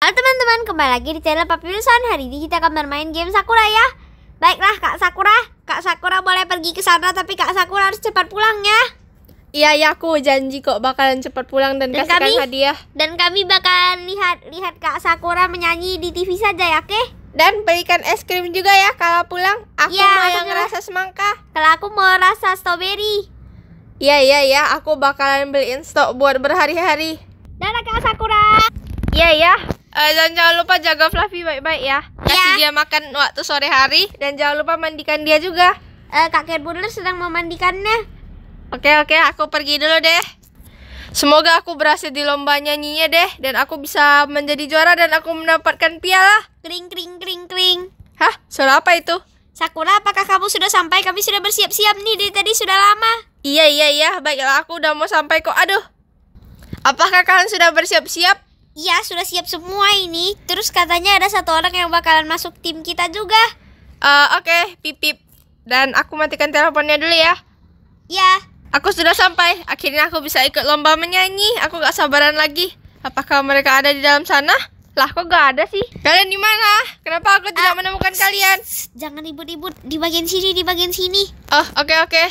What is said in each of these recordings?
Halo teman-teman, kembali lagi di channel Wilson. Hari ini kita akan bermain game Sakura ya Baiklah Kak Sakura Kak Sakura boleh pergi ke sana Tapi Kak Sakura harus cepat pulang ya Iya ya aku janji kok bakalan cepat pulang dan, dan kasihkan kami, hadiah Dan kami bakalan lihat lihat Kak Sakura menyanyi di TV saja ya oke Dan berikan es krim juga ya kalau pulang Aku ya, mau yang rasa semangka Kalau aku mau rasa strawberry Iya iya iya aku bakalan beliin stok buat berhari-hari Dadah Kak Sakura Iya iya uh, dan jangan lupa jaga Fluffy baik-baik ya kasih ya. dia makan waktu sore hari dan jangan lupa mandikan dia juga uh, eh, kakek Bunda sedang memandikannya oke okay, oke okay, aku pergi dulu deh semoga aku berhasil di lomba nyanyinya deh dan aku bisa menjadi juara dan aku mendapatkan piala kring kring kring kring hah suara apa itu Sakura, apakah kamu sudah sampai? Kami sudah bersiap-siap nih dari tadi sudah lama. Iya, iya, iya. Baiklah, aku udah mau sampai kok. Aduh. Apakah kalian sudah bersiap-siap? Iya, sudah siap semua ini. Terus katanya ada satu orang yang bakalan masuk tim kita juga. Uh, Oke, okay, pip Dan aku matikan teleponnya dulu ya. Ya. Aku sudah sampai. Akhirnya aku bisa ikut lomba menyanyi. Aku gak sabaran lagi. Apakah mereka ada di dalam sana? Lah kok gak ada sih? Kalian di mana? Kenapa aku tidak ah, menemukan menemukan kalian? Jangan ribut-ribut di bagian sini, di bagian sini. Oh, oke okay, oke. Okay.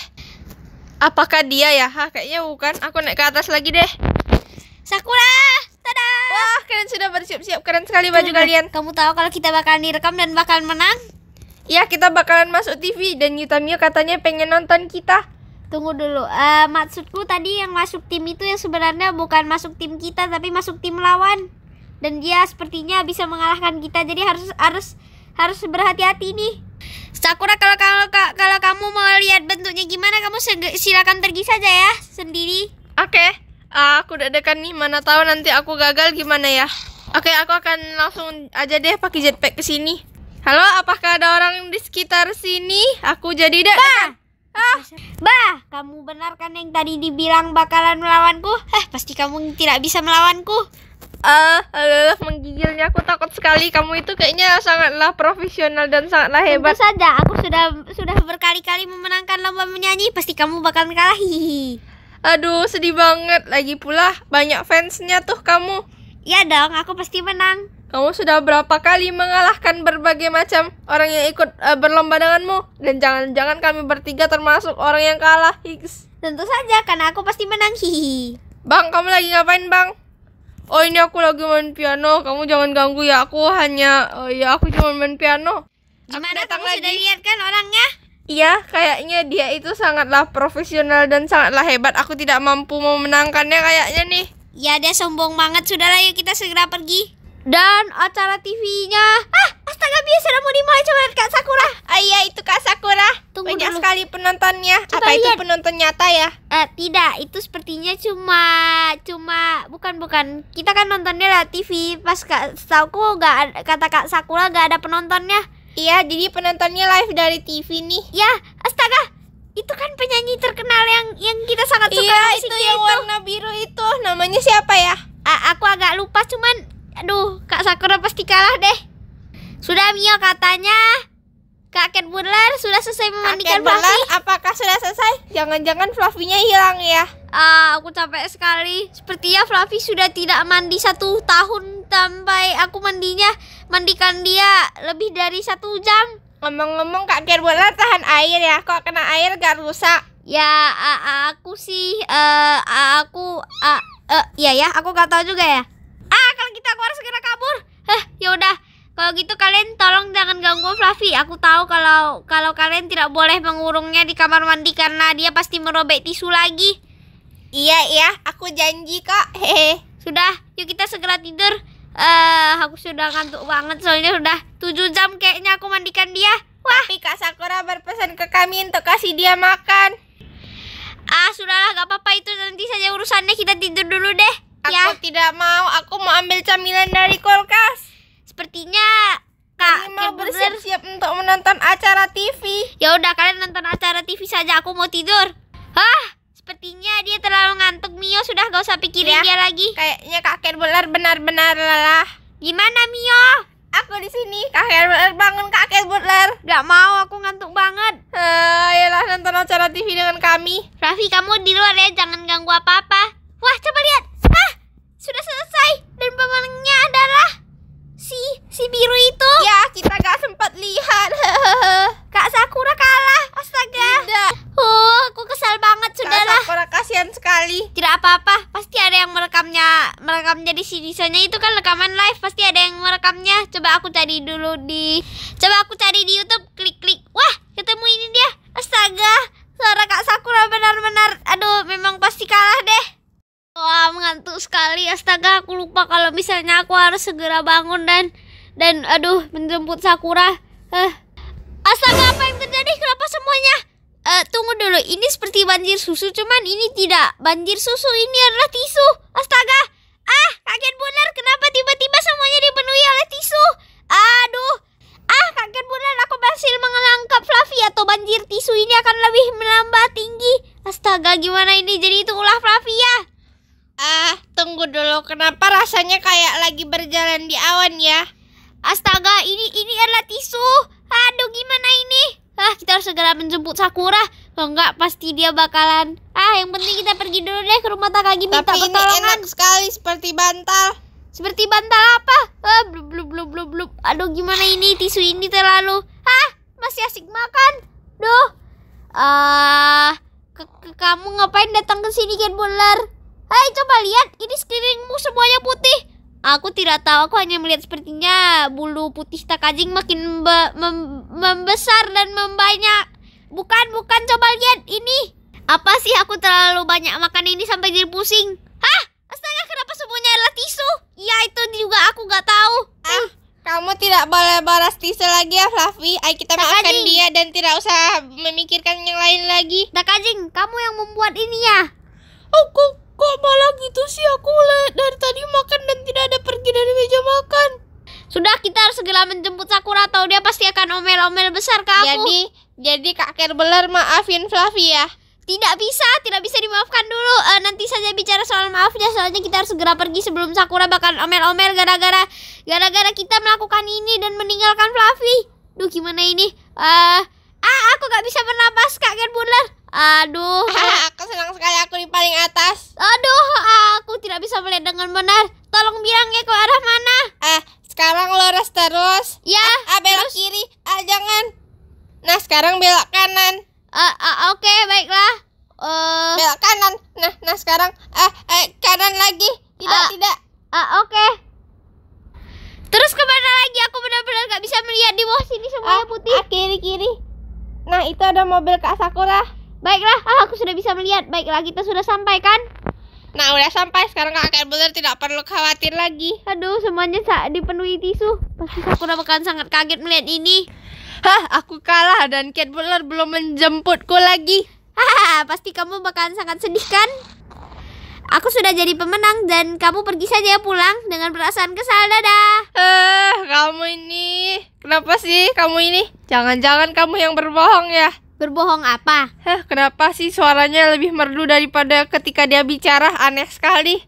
Apakah dia ya? Hah, kayaknya bukan. Aku naik ke atas lagi deh. Sakura! Wah, kalian sudah bersiap-siap keren sekali baju Tuh, kalian. Kamu tahu kalau kita bakalan direkam dan bakalan menang? Ya kita bakalan masuk TV dan Yutamio katanya pengen nonton kita. Tunggu dulu, uh, maksudku tadi yang masuk tim itu yang sebenarnya bukan masuk tim kita tapi masuk tim lawan dan dia sepertinya bisa mengalahkan kita jadi harus harus harus berhati-hati nih. Sakura kalau kalau kalau kamu mau lihat bentuknya gimana kamu silakan pergi saja ya sendiri. Oke. Okay. Ah, aku udah dekat nih mana tahu nanti aku gagal gimana ya oke aku akan langsung aja deh pakai jetpack ke sini halo apakah ada orang di sekitar sini aku jadi Bah, Ah. Bah, kamu benar kan yang tadi dibilang bakalan melawanku? Eh pasti kamu tidak bisa melawanku. Ah, uh, menggigilnya aku takut sekali. Kamu itu kayaknya sangatlah profesional dan sangatlah hebat. Tentu saja, aku sudah sudah berkali-kali memenangkan lomba menyanyi. Pasti kamu bakal kalah. Hihihi. Aduh, sedih banget. Lagi pula banyak fansnya tuh kamu. Iya dong, aku pasti menang. Kamu sudah berapa kali mengalahkan berbagai macam orang yang ikut uh, berlomba denganmu dan jangan-jangan kami bertiga termasuk orang yang kalah. Higgs. Tentu saja karena aku pasti menang. Hihi. Bang, kamu lagi ngapain, Bang? Oh, ini aku lagi main piano. Kamu jangan ganggu ya. Aku hanya oh, ya aku cuma main piano. Gimana kamu lagi. sudah lihat kan orangnya? Iya, kayaknya dia itu sangatlah profesional dan sangatlah hebat. Aku tidak mampu memenangkannya kayaknya nih. Ya, dia sombong banget. Sudahlah, yuk kita segera pergi. Dan acara TV-nya. Ah, astaga, biasa mau dimulai coba lihat Kak Sakura. Ah, iya, itu Kak Sakura. Tunggu Banyak dulu. sekali penontonnya. Coba Apa lihat. itu penonton nyata ya? Eh, tidak, itu sepertinya cuma cuma bukan bukan. Kita kan nontonnya lah TV. Pas Kak Sakura enggak kata Kak Sakura gak ada penontonnya Iya, jadi penontonnya live dari TV nih. Ya, astaga, itu kan penyanyi terkenal yang yang kita sangat suka. Iya, itu yang itu. warna biru itu. Namanya siapa ya? A aku agak lupa, cuman, aduh, Kak Sakura pasti kalah deh. Sudah Mio katanya Kak Ken Burler sudah selesai memandikan Fluffy. apakah sudah selesai? Jangan-jangan Fluffy-nya hilang ya? Ah, aku capek sekali. Sepertinya Fluffy sudah tidak mandi satu tahun sampai aku mandinya mandikan dia lebih dari satu jam. Ngomong-ngomong Kak Gerbola tahan air ya, kok kena air gak rusak? Ya aku sih uh, aku uh, uh, ya ya aku gak tahu juga ya. Ah kalau gitu aku harus segera kabur. Heh ya udah kalau gitu kalian tolong jangan ganggu Fluffy. Aku tahu kalau kalau kalian tidak boleh mengurungnya di kamar mandi karena dia pasti merobek tisu lagi. Iya iya aku janji kok. Hehe. Sudah, yuk kita segera tidur. Eh, uh, aku sudah ngantuk banget soalnya sudah 7 jam kayaknya aku mandikan dia. Wah. Tapi Kak Sakura berpesan ke kami untuk kasih dia makan. Ah, sudahlah, gak apa-apa itu nanti saja urusannya kita tidur dulu deh. Aku ya. tidak mau, aku mau ambil camilan dari kulkas. Sepertinya Kak, kami mau bersiap-siap untuk menonton acara TV. Ya udah, kalian nonton acara TV saja, aku mau tidur. Hah? Sepertinya dia terlalu ngantuk Mio Sudah gak usah pikirin ya, dia lagi Kayaknya kakek ular benar-benar lelah Gimana Mio? Aku di sini. Kakek ular bangun kakek ular. Gak mau, aku ngantuk banget. Uh, eh, ayolah nonton acara TV dengan kami. Raffi, kamu di luar ya, jangan ganggu apa-apa. Wah, coba lihat. Hah? Sudah selesai dan pemenangnya adalah si si biru itu. Ya, kita gak sempat lihat. Kak Sakura kalah. Astaga. Tidak. Oh, aku kesal banget lah. Para kasihan sekali. Tidak apa-apa, pasti ada yang merekamnya, merekamnya di sini. Soalnya itu kan rekaman live, pasti ada yang merekamnya. Coba aku cari dulu di, coba aku cari di YouTube, klik-klik. Wah, ketemu ini dia. Astaga, suara Kak Sakura benar-benar, aduh, memang pasti kalah deh. Wah mengantuk sekali astaga aku lupa kalau misalnya aku harus segera bangun dan dan aduh menjemput Sakura. Eh. Astaga apa tunggu dulu. Ini seperti banjir susu, cuman ini tidak. Banjir susu ini adalah tisu. Astaga. Ah, kaget bener. Kenapa tiba-tiba semuanya dipenuhi oleh tisu? pasti dia bakalan ah yang penting kita pergi dulu deh ke rumah lagi gini tapi pertolongan. ini enak sekali seperti bantal seperti bantal apa ah, eh, blub blub blub blub blub aduh gimana ini tisu ini terlalu ah masih asik makan duh ah ke, kamu ngapain datang ke sini Ken Buller Hai coba lihat ini sekelilingmu semuanya putih Aku tidak tahu, aku hanya melihat sepertinya bulu putih takajing makin mem membesar dan membanyak. Bukan, bukan coba lihat ini. Apa sih aku terlalu banyak makan ini sampai jadi pusing? Hah? Astaga, kenapa semuanya adalah tisu? Ya itu juga aku nggak tahu. Ah, kamu tidak boleh balas tisu lagi ya, Fluffy. Ayo kita tak makan Ajing. dia dan tidak usah memikirkan yang lain lagi. Tak kajing, kamu yang membuat ini ya. Oh, kok, kok malah gitu sih? Aku dari tadi makan dan tidak ada pergi dari meja makan. Sudah kita harus segera menjemput Sakura atau dia pasti akan omel-omel besar ke aku. Jadi, jadi Kak Kerbeler maafin Fluffy ya. Tidak bisa, tidak bisa dimaafkan dulu. Uh, nanti saja bicara soal maafnya. Soalnya kita harus segera pergi sebelum Sakura bakal omel-omel gara-gara gara-gara kita melakukan ini dan meninggalkan Fluffy. Duh, gimana ini? Eh, ah, aku gak bisa bernapas, Kak Kerbeler. Aduh. aku senang sekali aku di paling atas. Aduh, aku tidak bisa melihat dengan benar. Tolong bilang ya ke arah mana? Eh, sekarang lurus terus. Ya. Ah, ah belok terus. kiri. Ah, jangan. Nah, sekarang belok kanan. Ah, ah oke, okay, baiklah. Uh, belok kanan. Nah, nah sekarang eh eh kanan lagi. Tidak, ah, tidak. Ah, oke. Okay. Terus kemana lagi? Aku benar-benar gak bisa melihat di bawah sini semuanya ah, putih. Ah, kiri, kiri. Nah, itu ada mobil Kak Sakura. Baiklah, ah, aku sudah bisa melihat. Baiklah, kita sudah sampai kan? Nah, udah sampai. Sekarang Kak kakak benar tidak perlu khawatir lagi. Aduh, semuanya dipenuhi tisu. Pasti Sakura akan sangat kaget melihat ini. Hah, aku kalah dan Cat Butler belum menjemputku lagi. Hahaha, pasti kamu bakalan sangat sedih kan? Aku sudah jadi pemenang dan kamu pergi saja pulang dengan perasaan kesal dadah. Eh, kamu ini. Kenapa sih kamu ini? Jangan-jangan kamu yang berbohong ya? Berbohong apa? Hah, kenapa sih suaranya lebih merdu daripada ketika dia bicara? Aneh sekali.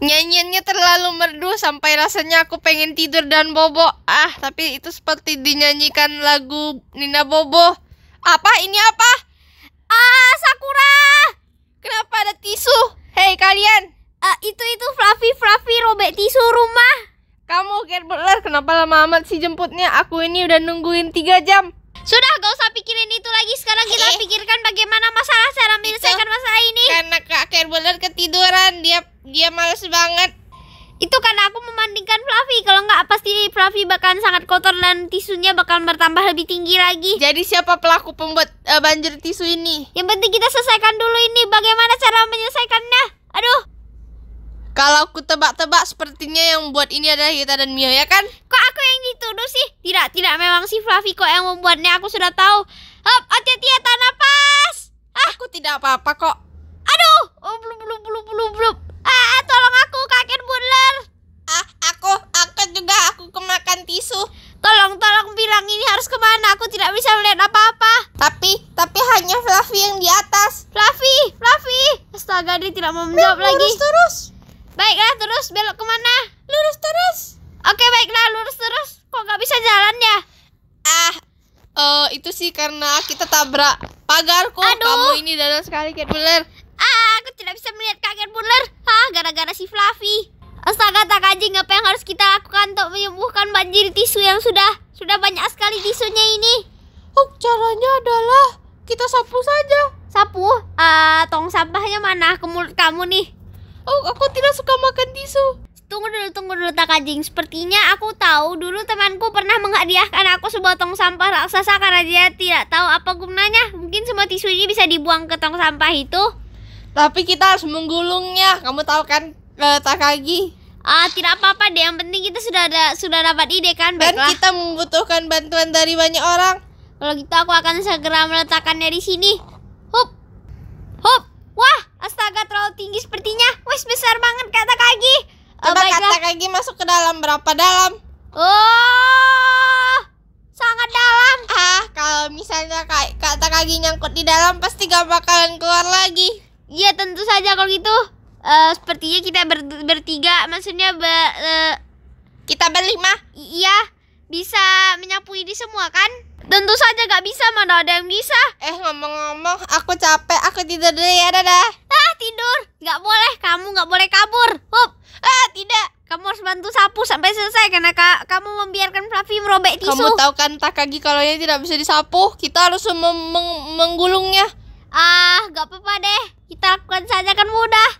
Nyanyiannya terlalu merdu sampai rasanya aku pengen tidur dan bobo. Ah, tapi itu seperti dinyanyikan lagu Nina Bobo. Apa ini apa? Ah, Sakura! Kenapa ada tisu? Hei kalian! Uh, itu itu Fluffy Fluffy robek tisu rumah. Kamu Gerbeler kenapa lama amat sih jemputnya? Aku ini udah nungguin tiga jam. Sudah gak usah pikirin itu lagi. Sekarang kita eh. pikirkan bagaimana masalah cara menyelesaikan masalah ini. Karena Kak Kerbeler ketiduran, dia dia males banget. Itu karena aku memandingkan Fluffy. Kalau nggak pasti Fluffy bakalan sangat kotor dan tisunya bakal bertambah lebih tinggi lagi. Jadi siapa pelaku pembuat uh, banjir tisu ini? Yang penting kita selesaikan dulu ini. Bagaimana cara menyelesaikannya? Aduh. Kalau aku tebak-tebak sepertinya yang buat ini adalah kita dan Mio ya kan? Kok aku yang dituduh sih? Tidak, tidak memang si Fluffy kok yang membuatnya aku sudah tahu. Hop, hati-hati ya tanah pas. Ah. Aku tidak apa-apa kok. Aduh, oh, belum belum belum belum belum. Ah, tolong aku kakek bundler. Ah, aku aku juga aku kemakan tisu. Tolong tolong bilang ini harus kemana? Aku tidak bisa melihat apa-apa. Tapi tapi hanya Fluffy yang di atas. Fluffy, Fluffy. Astaga, dia tidak mau menjawab lagi. Terus terus. Baiklah, terus belok kemana? Lurus terus. Oke, baiklah, lurus terus. Kok nggak bisa jalan ya? Ah, uh, itu sih karena kita tabrak pagar kok. Aduh. Kamu ini dadal sekali, Cat Buller. Ah, aku tidak bisa melihat kaget Buller. Hah, gara-gara si Fluffy. Astaga, tak anjing, apa yang harus kita lakukan untuk menyembuhkan banjir tisu yang sudah sudah banyak sekali tisunya ini? Oh, caranya adalah kita sapu saja. Sapu? Uh, tong sampahnya mana? Ke kamu nih. Oh, aku tidak suka makan tisu. Tunggu dulu, tunggu dulu, tak kajing. Sepertinya aku tahu dulu temanku pernah menghadiahkan aku sebotong sampah raksasa karena dia tidak tahu apa gunanya. Mungkin semua tisu ini bisa dibuang ke tong sampah itu. Tapi kita harus menggulungnya. Kamu tahu kan, uh, tak kagi. Ah, tidak apa-apa deh. Yang penting kita sudah ada sudah dapat ide kan, Baiklah. Dan kita membutuhkan bantuan dari banyak orang. Kalau gitu aku akan segera meletakkannya di sini. Hup. Hup. lagi masuk ke dalam berapa dalam? Oh, sangat dalam. Ah, kalau misalnya kak, kata kaki nyangkut di dalam pasti gak bakalan keluar lagi. Iya tentu saja kalau gitu. Uh, sepertinya kita ber, bertiga, maksudnya be, uh, kita berlima. Iya, bisa menyapu ini semua kan? Tentu saja gak bisa, mana ada yang bisa. Eh ngomong-ngomong, aku capek, aku tidur dulu ya dadah. Ah tidur, gak boleh, kamu gak boleh kabur. Hup. Ah tidak, kamu harus bantu sapu sampai selesai karena ka kamu membiarkan Fluffy merobek tisu. Kamu tahu kan Takagi kalau ini tidak bisa disapu, kita harus menggulungnya. Ah, gak apa-apa deh. Kita lakukan saja kan mudah.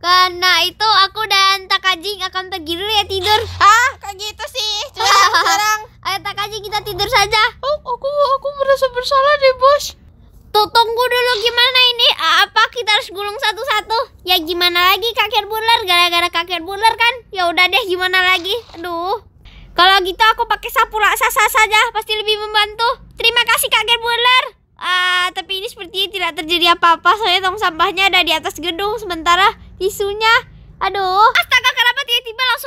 Karena itu aku dan Takagi akan pergi dulu ya tidur. Ah, kayak gitu sih. Curang, sekarang. Ayo Takagi kita tidur saja. Oh, aku aku merasa bersalah deh, Bos. Tuh tunggu dulu gimana ini apa kita harus gulung satu-satu ya gimana lagi kakek buler gara-gara kakek buler kan ya udah deh gimana lagi aduh kalau gitu aku pakai sapu raksasa saja pasti lebih membantu terima kasih kakek buler ah tapi ini sepertinya tidak terjadi apa-apa soalnya tong sampahnya ada di atas gedung sementara tisunya aduh astaga kenapa tiba-tiba langsung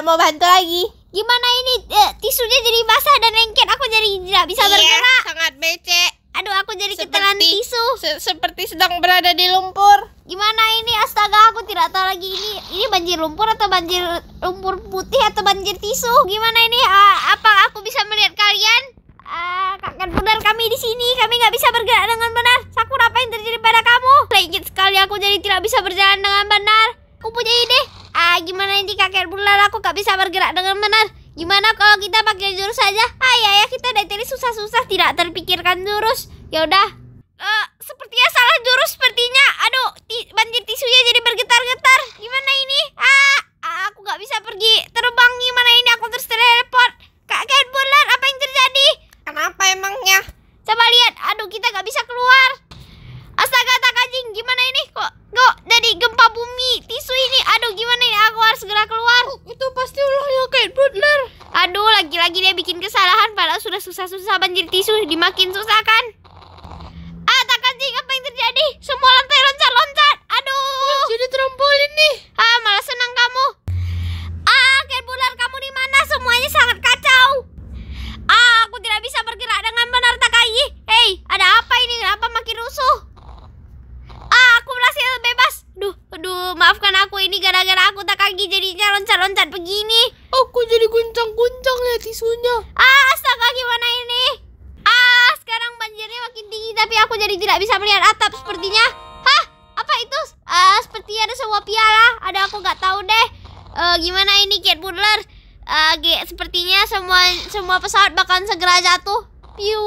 nggak mau bantu lagi gimana ini eh, tisunya jadi basah dan lengket aku jadi tidak bisa iya, bergerak sangat becek aduh aku jadi seperti, ketelan tisu se seperti sedang berada di lumpur gimana ini astaga aku tidak tahu lagi ini ini banjir lumpur atau banjir lumpur putih atau banjir tisu gimana ini uh, apa aku bisa melihat kalian ah kakak benar kami di sini kami nggak bisa bergerak dengan benar sakura apa yang terjadi pada kamu lengket sekali aku jadi tidak bisa berjalan dengan benar aku punya ide Ah, gimana ini kakek bulan aku gak bisa bergerak dengan benar. Gimana kalau kita pakai jurus saja? ayah ya iya, kita dari tadi susah-susah tidak terpikirkan jurus. Ya udah. Uh, sepertinya salah jurus sepertinya. Aduh, ti banjir tisunya jadi bergetar-getar. Gimana ini? Ah, ah aku gak bisa pergi. Terbang gimana ini? Aku กินซูซ่า ada sebuah piala. Ada aku nggak tahu deh. Uh, gimana ini Kid Butler? Uh, sepertinya semua semua pesawat bakal segera jatuh. Piu.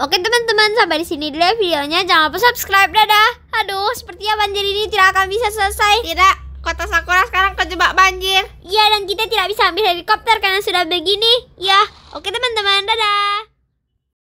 Oke teman-teman, sampai di sini dulu ya videonya. Jangan lupa subscribe, dadah. Aduh, sepertinya banjir ini tidak akan bisa selesai. Tidak, kota Sakura sekarang kejebak banjir. Iya, dan kita tidak bisa ambil helikopter karena sudah begini. Ya, oke teman-teman, dadah.